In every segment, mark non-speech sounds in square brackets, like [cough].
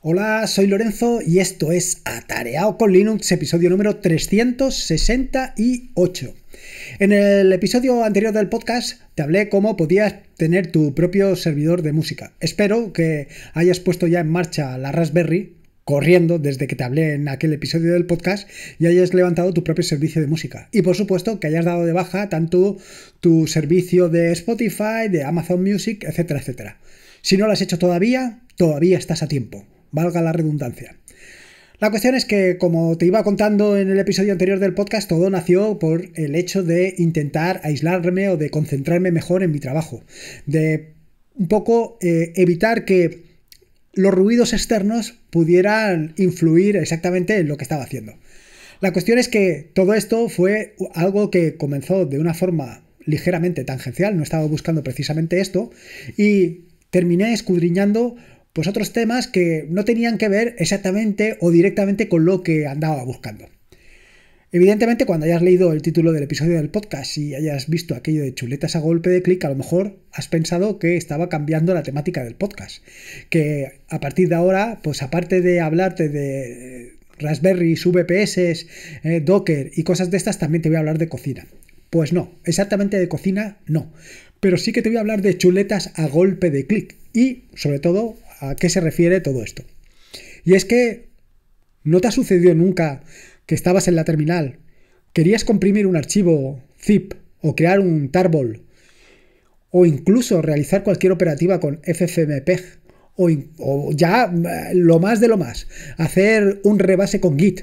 Hola, soy Lorenzo y esto es Atareado con Linux, episodio número 368. En el episodio anterior del podcast te hablé cómo podías tener tu propio servidor de música. Espero que hayas puesto ya en marcha la Raspberry corriendo desde que te hablé en aquel episodio del podcast y hayas levantado tu propio servicio de música. Y por supuesto que hayas dado de baja tanto tu servicio de Spotify, de Amazon Music, etcétera, etcétera. Si no lo has hecho todavía, todavía estás a tiempo valga la redundancia. La cuestión es que, como te iba contando en el episodio anterior del podcast, todo nació por el hecho de intentar aislarme o de concentrarme mejor en mi trabajo, de un poco eh, evitar que los ruidos externos pudieran influir exactamente en lo que estaba haciendo. La cuestión es que todo esto fue algo que comenzó de una forma ligeramente tangencial, no estaba buscando precisamente esto, y terminé escudriñando pues otros temas que no tenían que ver exactamente o directamente con lo que andaba buscando. Evidentemente, cuando hayas leído el título del episodio del podcast y hayas visto aquello de chuletas a golpe de clic, a lo mejor has pensado que estaba cambiando la temática del podcast. Que a partir de ahora, pues aparte de hablarte de eh, Raspberry, VPS, eh, Docker y cosas de estas, también te voy a hablar de cocina. Pues no, exactamente de cocina no. Pero sí que te voy a hablar de chuletas a golpe de clic y, sobre todo, a qué se refiere todo esto. Y es que no te ha sucedido nunca que estabas en la terminal, querías comprimir un archivo zip o crear un tarball o incluso realizar cualquier operativa con ffmpeg o, o ya eh, lo más de lo más, hacer un rebase con git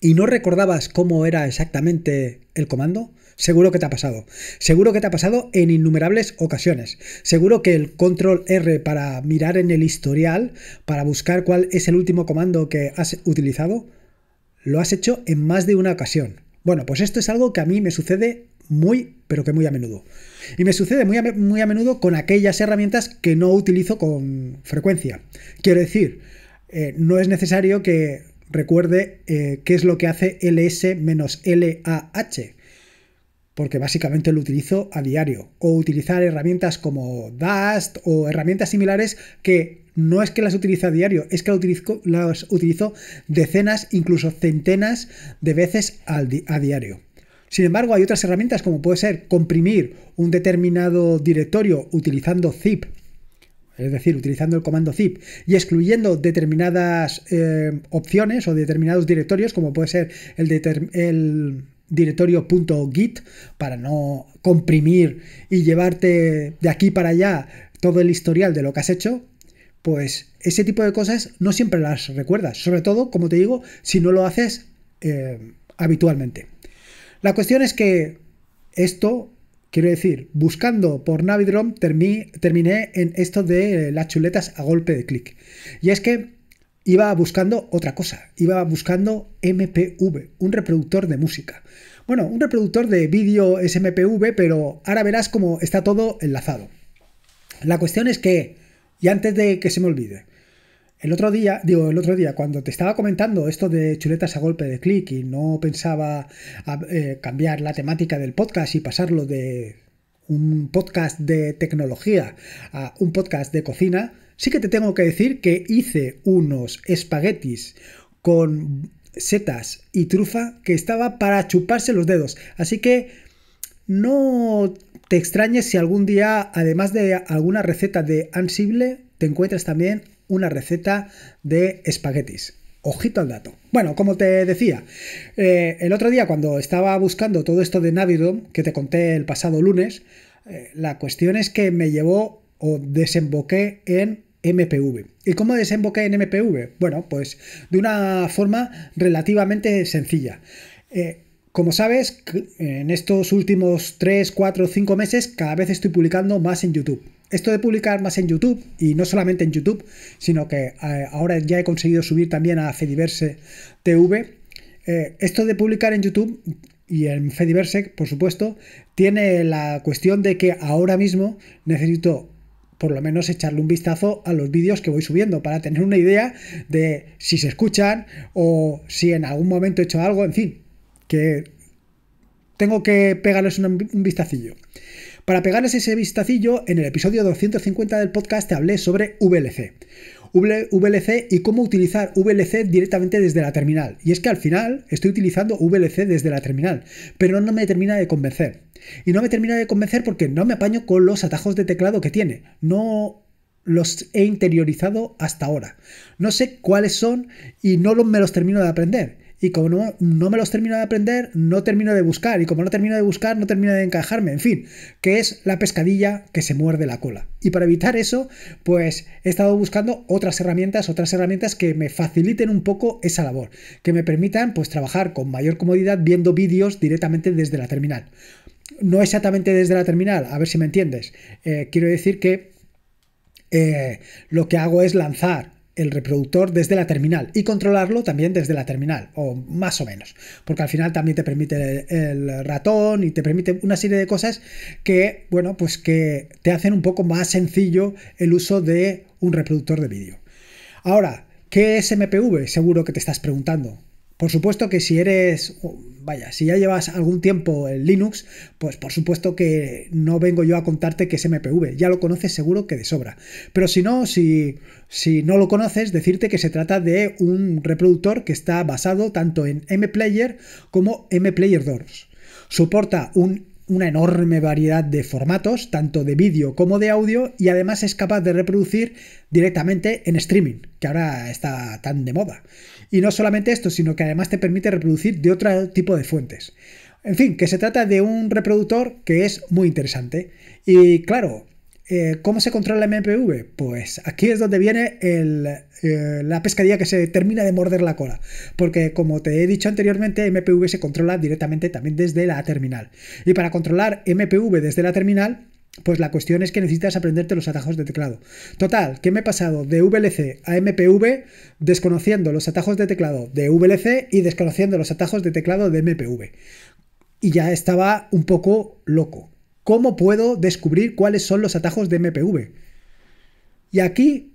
y no recordabas cómo era exactamente el comando, seguro que te ha pasado. Seguro que te ha pasado en innumerables ocasiones. Seguro que el control R para mirar en el historial, para buscar cuál es el último comando que has utilizado, lo has hecho en más de una ocasión. Bueno, pues esto es algo que a mí me sucede muy, pero que muy a menudo. Y me sucede muy a, muy a menudo con aquellas herramientas que no utilizo con frecuencia. Quiero decir, eh, no es necesario que Recuerde eh, qué es lo que hace LS-LAH, porque básicamente lo utilizo a diario. O utilizar herramientas como Dust o herramientas similares que no es que las utilice a diario, es que las utilizo, decenas, incluso centenas de veces a diario. Sin embargo, hay otras herramientas como puede ser comprimir un determinado directorio utilizando zip es decir, utilizando el comando zip y excluyendo determinadas eh, opciones o determinados directorios, como puede ser el, el .git, para no comprimir y llevarte de aquí para allá todo el historial de lo que has hecho, pues ese tipo de cosas no siempre las recuerdas, sobre todo, como te digo, si no lo haces eh, habitualmente. La cuestión es que esto Quiero decir, buscando por Navidrom terminé en esto de las chuletas a golpe de clic. Y es que iba buscando otra cosa, iba buscando MPV, un reproductor de música. Bueno, un reproductor de vídeo es MPV, pero ahora verás cómo está todo enlazado. La cuestión es que, y antes de que se me olvide, el otro día, digo, el otro día, cuando te estaba comentando esto de chuletas a golpe de clic y no pensaba eh, cambiar la temática del podcast y pasarlo de un podcast de tecnología a un podcast de cocina, sí que te tengo que decir que hice unos espaguetis con setas y trufa que estaba para chuparse los dedos. Así que no te extrañes si algún día, además de alguna receta de Ansible, te encuentras también una receta de espaguetis. Ojito al dato. Bueno, como te decía, eh, el otro día cuando estaba buscando todo esto de Navidom, que te conté el pasado lunes, eh, la cuestión es que me llevó o desemboqué en MPV. ¿Y cómo desemboqué en MPV? Bueno, pues de una forma relativamente sencilla. Eh, como sabes, en estos últimos 3, 4, 5 meses cada vez estoy publicando más en YouTube. Esto de publicar más en YouTube, y no solamente en YouTube, sino que eh, ahora ya he conseguido subir también a Fediverse TV, eh, esto de publicar en YouTube y en Fediverse, por supuesto, tiene la cuestión de que ahora mismo necesito por lo menos echarle un vistazo a los vídeos que voy subiendo para tener una idea de si se escuchan o si en algún momento he hecho algo, en fin, que tengo que pegarles un, un vistacillo. Para pegarles ese vistacillo, en el episodio 250 del podcast te hablé sobre VLC. VLC y cómo utilizar VLC directamente desde la terminal. Y es que al final estoy utilizando VLC desde la terminal, pero no me termina de convencer. Y no me termina de convencer porque no me apaño con los atajos de teclado que tiene. No los he interiorizado hasta ahora. No sé cuáles son y no me los termino de aprender y como no, no, me los termino de aprender, no termino de buscar, y como no termino de buscar, no termino de encajarme, en fin, que es la pescadilla que se muerde la cola. Y para evitar eso, pues he estado buscando otras herramientas, otras herramientas que me faciliten un poco esa labor, que me permitan pues trabajar con mayor comodidad viendo vídeos directamente desde la terminal. No exactamente desde la terminal, a ver si me entiendes. Eh, quiero decir que eh, lo que hago es lanzar el reproductor desde la terminal y controlarlo también desde la terminal, o más o menos, porque al final también te permite el, ratón y te permite una serie de cosas que, bueno, pues que te hacen un poco más sencillo el uso de un reproductor de vídeo. Ahora, ¿qué es MPV? Seguro que te estás preguntando. Por supuesto que si eres, oh, vaya, si ya llevas algún tiempo en Linux, pues por supuesto que no vengo yo a contarte que es MPV, ya lo conoces seguro que de sobra. Pero si no, si, si no lo conoces, decirte que se trata de un reproductor que está basado tanto en MPlayer como MPlayer 2. Soporta un una enorme variedad de formatos, tanto de vídeo como de audio, y además es capaz de reproducir directamente en streaming, que ahora está tan de moda. Y no solamente esto, sino que además te permite reproducir de otro tipo de fuentes. En fin, que se trata de un reproductor que es muy interesante. Y claro, eh, ¿Cómo se controla MPV? Pues aquí es donde viene eh, la pescadilla que se termina de morder la cola, porque como te he dicho anteriormente, MPV se controla directamente también desde la terminal. Y para controlar MPV desde la terminal, pues la cuestión es que necesitas aprenderte los atajos de teclado. Total, que me he pasado de VLC a MPV desconociendo los atajos de teclado de VLC y desconociendo los atajos de teclado de MPV. Y ya estaba un poco loco. ¿Cómo puedo descubrir cuáles son los atajos de MPV? Y aquí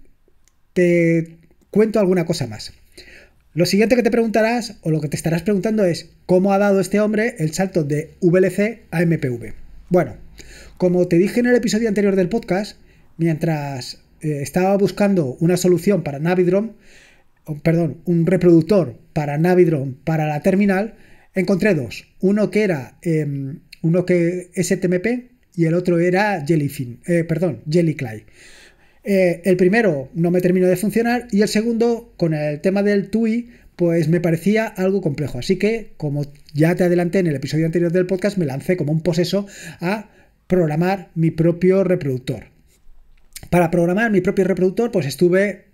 te cuento alguna cosa más. Lo siguiente que te preguntarás o lo que te estarás preguntando es cómo ha dado este hombre el salto de VLC a MPV. Bueno, como te dije en el episodio anterior del podcast, mientras eh, estaba buscando una solución para Navidrom, perdón, un reproductor para Navidrom para la terminal, encontré dos. Uno que era em, uno que es STMP y el otro era Jellyfin, eh, perdón, eh, el primero no me terminó de funcionar y el segundo, con el tema del TUI, pues me parecía algo complejo. Así que, como ya te adelanté en el episodio anterior del podcast, me lancé como un poseso a programar mi propio reproductor. Para programar mi propio reproductor, pues estuve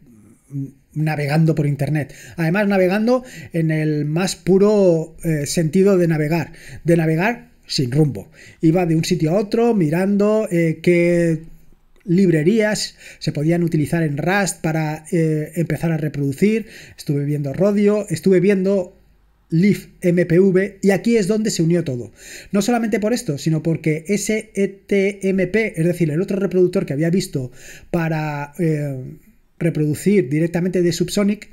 mm, navegando por internet. Además, navegando en el más puro eh, sentido de navegar. De navegar sin rumbo. Iba de un sitio a otro mirando eh, qué librerías se podían utilizar en Rust para eh, empezar a reproducir. Estuve viendo Rodio, estuve viendo Leaf MPV y aquí es donde se unió todo. No solamente por esto, sino porque ese e es decir, el otro reproductor que había visto para eh, reproducir directamente de Subsonic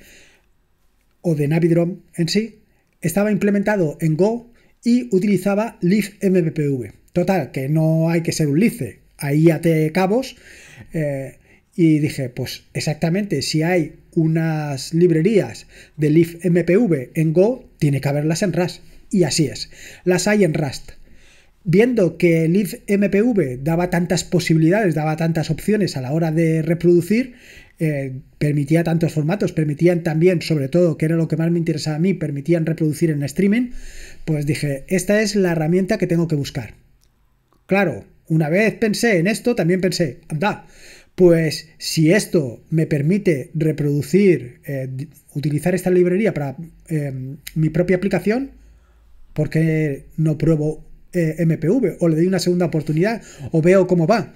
o de Navidrom en sí, estaba implementado en Go y utilizaba MPPV. Total, que no hay que ser un lice, ahí te cabos. Eh, y dije, pues exactamente, si hay unas librerías de libmpv en Go, tiene que haberlas en Rust. Y así es, las hay en Rust viendo que el if MPV daba tantas posibilidades, daba tantas opciones a la hora de reproducir, eh, permitía tantos formatos, permitían también, sobre todo, que era lo que más me interesaba a mí, permitían reproducir en streaming, pues dije, esta es la herramienta que tengo que buscar. Claro, una vez pensé en esto, también pensé, anda, pues si esto me permite reproducir, eh, utilizar esta librería para eh, mi propia aplicación, porque no pruebo eh, MPV o le doy una segunda oportunidad o veo cómo va.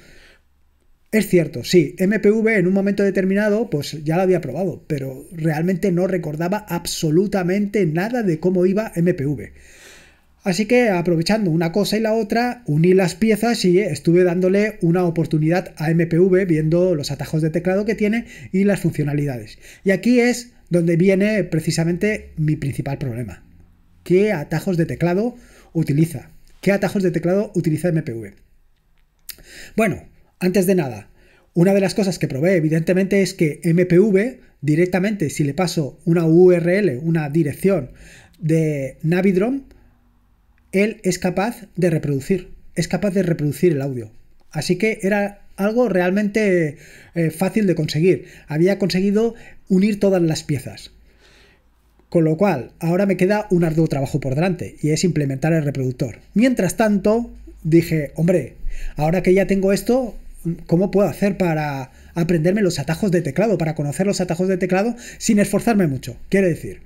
Es cierto, sí, MPV en un momento determinado, pues ya lo había probado, pero realmente no recordaba absolutamente nada de cómo iba MPV. Así que aprovechando una cosa y la otra, uní las piezas y estuve dándole una oportunidad a MPV viendo los atajos de teclado que tiene y las funcionalidades. Y aquí es donde viene precisamente mi principal problema. ¿Qué atajos de teclado utiliza? ¿Qué atajos de teclado utiliza MPV? Bueno, antes de nada, una de las cosas que probé evidentemente es que MPV directamente, si le paso una URL, una dirección de Navidrom, él es capaz de reproducir, es capaz de reproducir el audio. Así que era algo realmente eh, fácil de conseguir. Había conseguido unir todas las piezas. Con lo cual, ahora me queda un arduo trabajo por delante y es implementar el reproductor. Mientras tanto, dije, hombre, ahora que ya tengo esto, ¿cómo puedo hacer para aprenderme los atajos de teclado, para conocer los atajos de teclado sin esforzarme mucho? Quiero decir,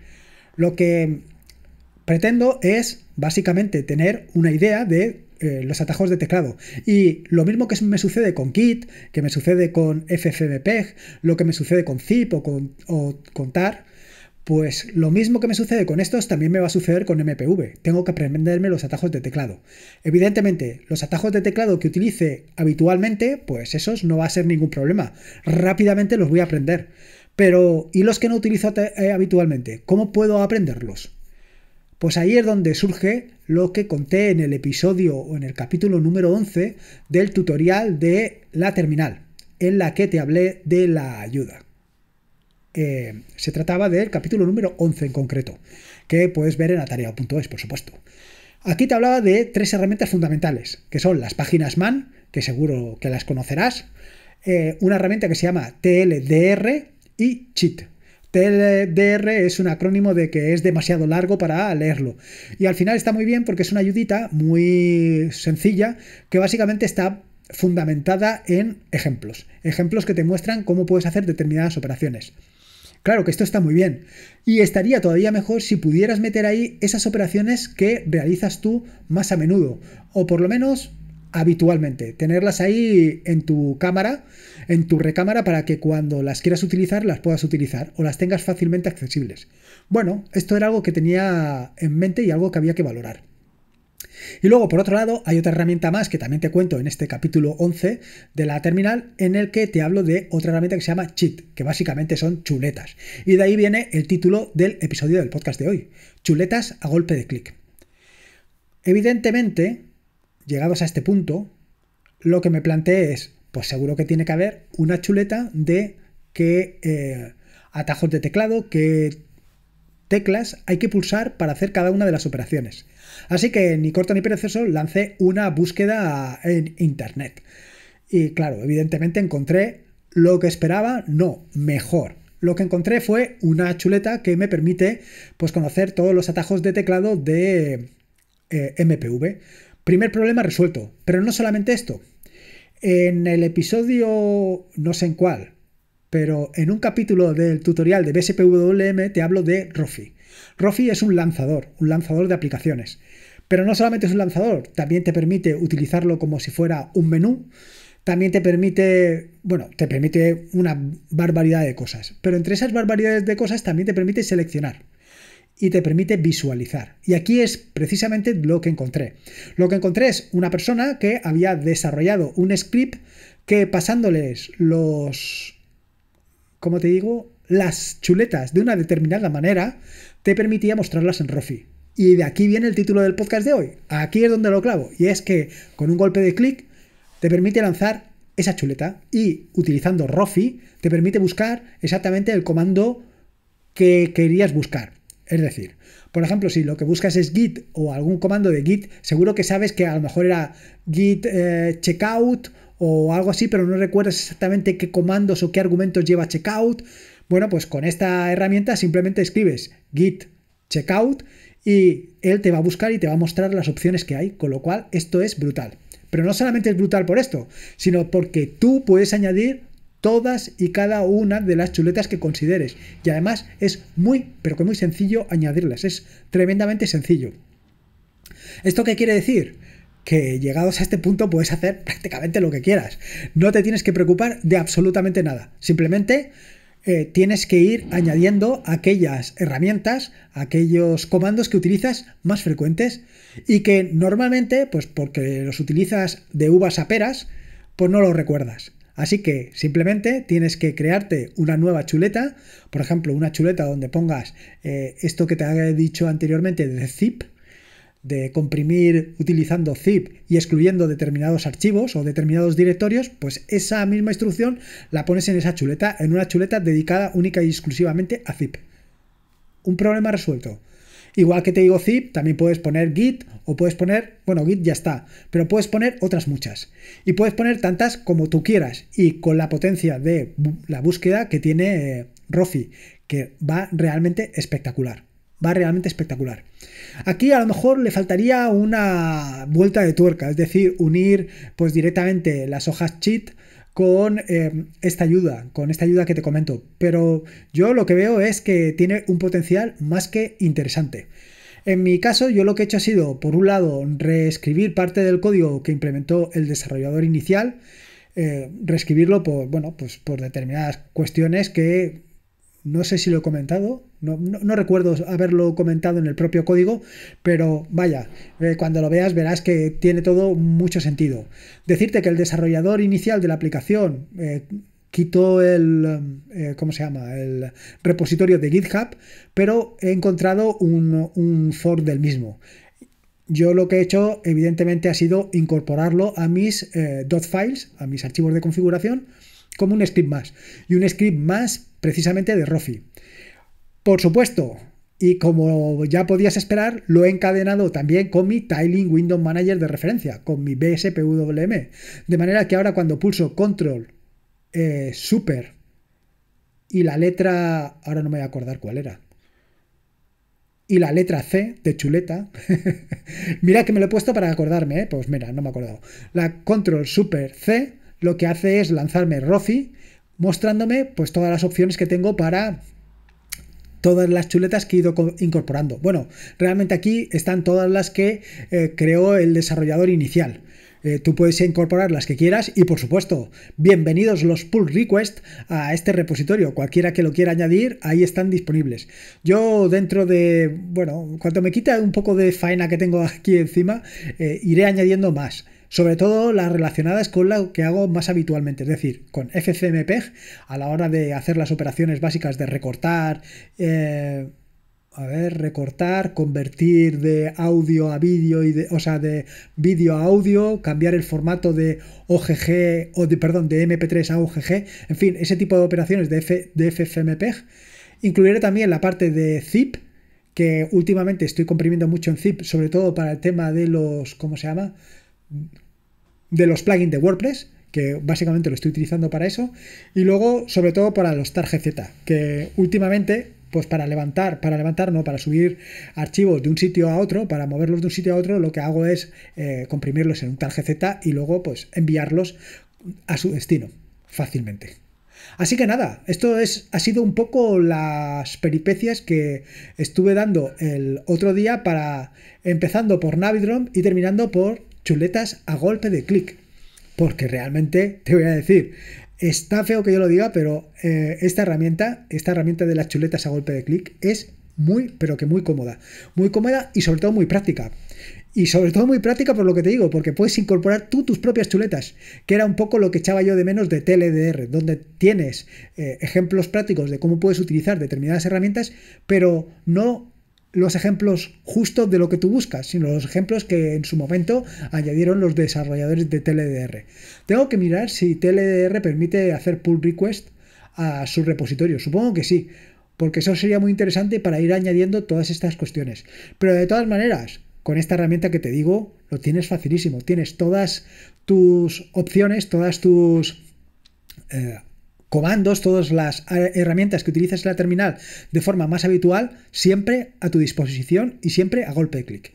lo que pretendo es básicamente tener una idea de eh, los atajos de teclado. Y lo mismo que me sucede con KIT, que me sucede con FFmpeg, lo que me sucede con Zip o con, o con TAR, pues lo mismo que me sucede con estos también me va a suceder con MPV. Tengo que aprenderme los atajos de teclado. Evidentemente, los atajos de teclado que utilice habitualmente, pues esos no va a ser ningún problema. Rápidamente los voy a aprender. Pero, ¿y los que no utilizo eh, habitualmente? ¿Cómo puedo aprenderlos? Pues ahí es donde surge lo que conté en el episodio o en el capítulo número 11 del tutorial de la terminal, en la que te hablé de la ayuda se trataba del capítulo número 11 en concreto, que puedes ver en atareado.es, por supuesto. Aquí te hablaba de tres herramientas fundamentales, que son las páginas MAN, que seguro que las conocerás, eh, una herramienta que se llama TLDR y Cheat. TLDR es un acrónimo de que es demasiado largo para leerlo. Y al final está muy bien porque es una ayudita muy sencilla que básicamente está fundamentada en ejemplos. Ejemplos que te muestran cómo puedes hacer determinadas operaciones. Claro que esto está muy bien. Y estaría todavía mejor si pudieras meter ahí esas operaciones que realizas tú más a menudo. O por lo menos habitualmente. Tenerlas ahí en tu cámara, en tu recámara, para que cuando las quieras utilizar las puedas utilizar o las tengas fácilmente accesibles. Bueno, esto era algo que tenía en mente y algo que había que valorar. Y luego, por otro lado, hay otra herramienta más que también te cuento en este capítulo 11 de la terminal, en el que te hablo de otra herramienta que se llama Cheat, que básicamente son chuletas. Y de ahí viene el título del episodio del podcast de hoy, chuletas a golpe de clic. Evidentemente, llegados a este punto, lo que me planteé es, pues seguro que tiene que haber una chuleta de qué eh, atajos de teclado, que teclas hay que pulsar para hacer cada una de las operaciones. Así que ni corto ni perezoso lancé una búsqueda en internet. Y claro, evidentemente encontré lo que esperaba, no, mejor. Lo que encontré fue una chuleta que me permite pues, conocer todos los atajos de teclado de eh, MPV. Primer problema resuelto, pero no solamente esto. En el episodio, no sé en cuál, pero en un capítulo del tutorial de BSPWM te hablo de Rofi. Rofi es un lanzador, un lanzador de aplicaciones. Pero no solamente es un lanzador, también te permite utilizarlo como si fuera un menú, también te permite, bueno, te permite una barbaridad de cosas. Pero entre esas barbaridades de cosas también te permite seleccionar y te permite visualizar. Y aquí es precisamente lo que encontré. Lo que encontré es una persona que había desarrollado un script que pasándoles los, como te digo, las chuletas de una determinada manera, te permitía mostrarlas en Rofi. Y de aquí viene el título del podcast de hoy. Aquí es donde lo clavo. Y es que con un golpe de clic te permite lanzar esa chuleta y utilizando Rofi te permite buscar exactamente el comando que querías buscar. Es decir, por ejemplo, si lo que buscas es git o algún comando de git, seguro que sabes que a lo mejor era git eh, checkout o algo así, pero no recuerdas exactamente qué comandos o qué argumentos lleva checkout. Bueno, pues con esta herramienta simplemente escribes git checkout y él te va a buscar y te va a mostrar las opciones que hay, con lo cual esto es brutal. Pero no solamente es brutal por esto, sino porque tú puedes añadir todas y cada una de las chuletas que consideres. Y además es muy, pero que muy sencillo añadirlas. Es tremendamente sencillo. ¿Esto qué quiere decir? que llegados a este punto puedes hacer prácticamente lo que quieras. No te tienes que preocupar de absolutamente nada. Simplemente eh, tienes que ir añadiendo aquellas herramientas, aquellos comandos que utilizas más frecuentes y que normalmente, pues porque los utilizas de uvas a peras, pues no los recuerdas. Así que simplemente tienes que crearte una nueva chuleta, por ejemplo, una chuleta donde pongas eh, esto que te había dicho anteriormente de zip, de comprimir utilizando zip y excluyendo determinados archivos o determinados directorios, pues esa misma instrucción la pones en esa chuleta, en una chuleta dedicada única y exclusivamente a zip. Un problema resuelto. Igual que te digo zip, también puedes poner git o puedes poner, bueno, git ya está, pero puedes poner otras muchas. Y puedes poner tantas como tú quieras y con la potencia de la búsqueda que tiene eh, Rofi, que va realmente espectacular va realmente espectacular. Aquí a lo mejor le faltaría una vuelta de tuerca, es decir, unir pues directamente las hojas cheat con eh, esta ayuda, con esta ayuda que te comento. Pero yo lo que veo es que tiene un potencial más que interesante. En mi caso, yo lo que he hecho ha sido, por un lado, reescribir parte del código que implementó el desarrollador inicial, eh, reescribirlo por, bueno, pues por determinadas cuestiones que no sé si lo he comentado, no, recuerdo haberlo comentado en el propio código, pero vaya, eh, cuando lo veas verás que tiene todo mucho sentido. Decirte que el desarrollador inicial de la aplicación eh, quitó el, eh, ¿cómo se llama? El repositorio de GitHub, pero he encontrado un, un fork del mismo. Yo lo que he hecho, evidentemente, ha sido incorporarlo a mis .files, a mis archivos de configuración, como un script más. Y un script más precisamente de Rofi. Por supuesto, y como ya podías esperar, lo he encadenado también con mi Tiling Window Manager de referencia, con mi BSPWM. De manera que ahora cuando pulso Control eh, Super y la letra, ahora no me voy a acordar cuál era, y la letra C de chuleta. [laughs] mira que me lo he puesto para acordarme, ¿eh? pues mira, no me he acordado. La control super C lo que hace es lanzarme Rofi mostrándome pues todas las opciones que tengo para todas las chuletas que he ido incorporando. Bueno, realmente aquí están todas las que eh, creó el desarrollador inicial. Eh, tú puedes incorporar las que quieras y por supuesto, bienvenidos los pull requests a este repositorio. Cualquiera que lo quiera añadir, ahí están disponibles. Yo dentro de, bueno, cuando me quita un poco de faena que tengo [laughs] aquí encima, eh, iré añadiendo más sobre todo las relacionadas con lo que hago más habitualmente, es decir, con FFmpeg, a la hora de hacer las operaciones básicas de recortar, eh, a ver, recortar, convertir de audio a vídeo y de, o sea, de vídeo a audio, cambiar el formato de OGG o de perdón, de MP3 a OGG, en fin, ese tipo de operaciones de, de FFmpeg. Incluiré también la parte de zip que últimamente estoy comprimiendo mucho en zip, sobre todo para el tema de los ¿cómo se llama? de los plugins de WordPress, que básicamente lo estoy utilizando para eso, y luego sobre todo para los Z, que últimamente pues para levantar, para levantar, no, para subir archivos de un sitio a otro, para moverlos de un sitio a otro, lo que hago es eh, comprimirlos en un tarjeta Z y luego pues enviarlos a su destino fácilmente. Así que nada, esto es, ha sido un poco las peripecias que estuve dando el otro día para empezando por Navidrom y terminando por chuletas a golpe de clic. Porque realmente, te voy a decir, está feo que yo lo diga, pero eh, esta herramienta, esta herramienta de las chuletas a golpe de clic es muy, pero que muy cómoda. Muy cómoda y sobre todo muy práctica. Y sobre todo muy práctica por lo que te digo, porque puedes incorporar tú tus propias chuletas, que era un poco lo que echaba yo de menos de TLDR, donde tienes eh, ejemplos prácticos de cómo puedes utilizar determinadas herramientas, pero no los ejemplos justos de lo que tú buscas, sino los ejemplos que en su momento añadieron los desarrolladores de TLDR. Tengo que mirar si TLDR permite hacer pull request a su repositorio. Supongo que sí, porque eso sería muy interesante para ir añadiendo todas estas cuestiones. Pero de todas maneras, con esta herramienta que te digo, lo tienes facilísimo. Tienes todas tus opciones, todas tus... Eh, comandos, todas las herramientas que utilizas en la terminal de forma más habitual, siempre a tu disposición y siempre a golpe de clic.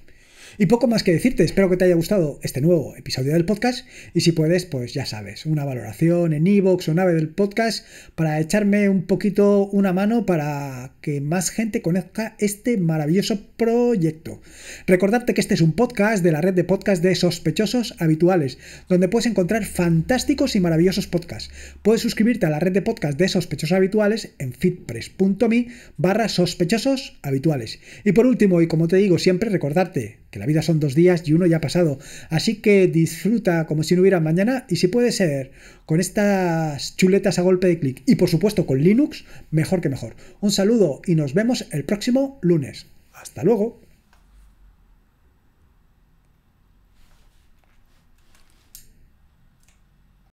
Y poco más que decirte, espero que te haya gustado este nuevo episodio del podcast y si puedes, pues ya sabes, una valoración en iVoox o nave del podcast para echarme un poquito una mano para que más gente conozca este maravilloso proyecto. Recordarte que este es un podcast de la red de podcast de sospechosos habituales, donde puedes encontrar fantásticos y maravillosos podcasts. Puedes suscribirte a la red de podcast de sospechosos habituales en fitpress.me barra sospechosos habituales. Y por último, y como te digo siempre, recordarte que la vida son dos días y uno ya ha pasado. Así que disfruta como si no hubiera mañana y si puede ser con estas chuletas a golpe de clic y por supuesto con Linux, mejor que mejor. Un saludo y nos vemos el próximo lunes. Hasta luego.